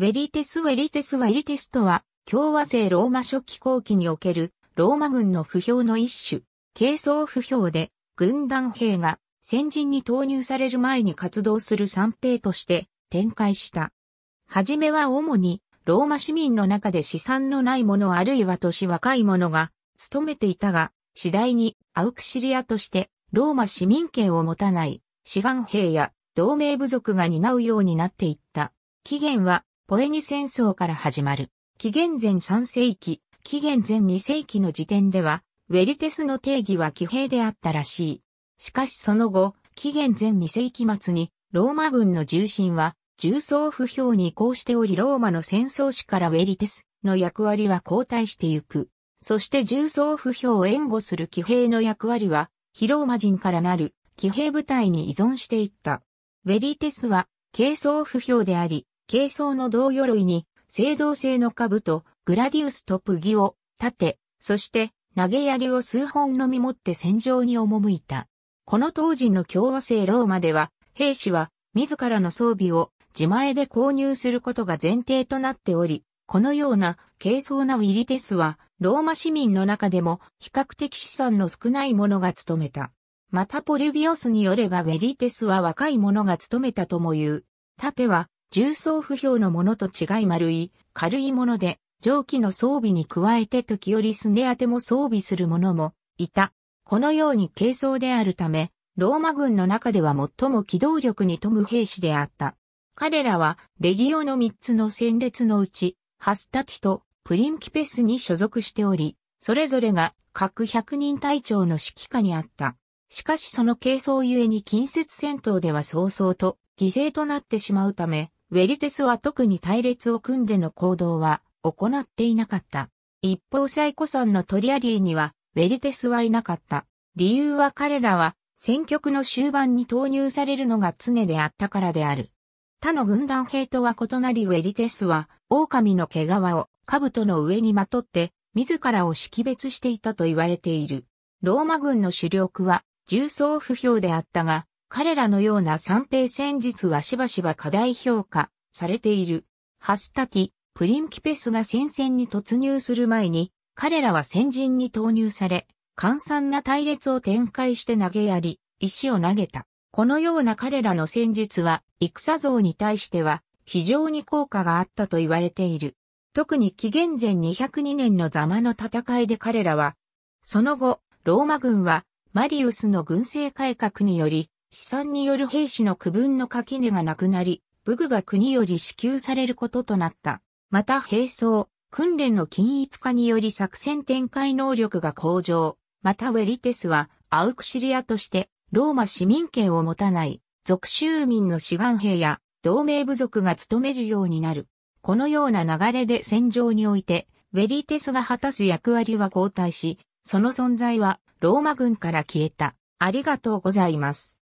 ウェリテス・ウェリテス・ウェリテスとは、共和制ローマ初期後期における、ローマ軍の不評の一種、軽装不評で、軍団兵が先人に投入される前に活動する三兵として展開した。はじめは主に、ローマ市民の中で資産のない者あるいは年若い者が、務めていたが、次第にアウクシリアとして、ローマ市民権を持たない、志願兵や同盟部族が担うようになっていった。起源は、ポエニ戦争から始まる。紀元前3世紀、紀元前2世紀の時点では、ウェリテスの定義は騎兵であったらしい。しかしその後、紀元前2世紀末に、ローマ軍の重心は、重装不評に移行しておりローマの戦争史からウェリテスの役割は後退してゆく。そして重装不評を援護する騎兵の役割は、ヒローマ人からなる騎兵部隊に依存していった。ウェリテスは、軽装不評であり、軽装の銅鎧に、青銅製の兜、グラディウスとプをオ、盾、そして投げ槍を数本のみ持って戦場に赴いた。この当時の共和制ローマでは、兵士は自らの装備を自前で購入することが前提となっており、このような軽装なウィリテスは、ローマ市民の中でも比較的資産の少ない者が務めた。またポリュビオスによればウェリテスは若い者が務めたとも言う。盾は重装不評のものと違い丸い、軽いもので、蒸気の装備に加えて時折すね当ても装備するものもいた。このように軽装であるため、ローマ軍の中では最も機動力に富む兵士であった。彼らは、レギオの3つの戦列のうち、ハスタティとプリンキペスに所属しており、それぞれが各100人隊長の指揮下にあった。しかしその軽装ゆえに近接戦闘では早々と犠牲となってしまうため、ウェリテスは特に隊列を組んでの行動は行っていなかった。一方サイコさんのトリアリーにはウェリテスはいなかった。理由は彼らは戦局の終盤に投入されるのが常であったからである。他の軍団兵とは異なりウェリテスは狼の毛皮を兜の上にまとって自らを識別していたと言われている。ローマ軍の主力は重装不評であったが、彼らのような三平戦術はしばしば過大評価されている。ハスタティ、プリンキペスが戦線に突入する前に、彼らは先陣に投入され、簡単な隊列を展開して投げやり、石を投げた。このような彼らの戦術は、戦像に対しては、非常に効果があったと言われている。特に紀元前202年のザマの戦いで彼らは、その後、ローマ軍は、マリウスの軍政改革により、資産による兵士の区分の垣根がなくなり、武具が国より支給されることとなった。また兵装、訓練の均一化により作戦展開能力が向上。またウェリテスはアウクシリアとしてローマ市民権を持たない属州民の志願兵や同盟部族が務めるようになる。このような流れで戦場において、ウェリテスが果たす役割は後退し、その存在はローマ軍から消えた。ありがとうございます。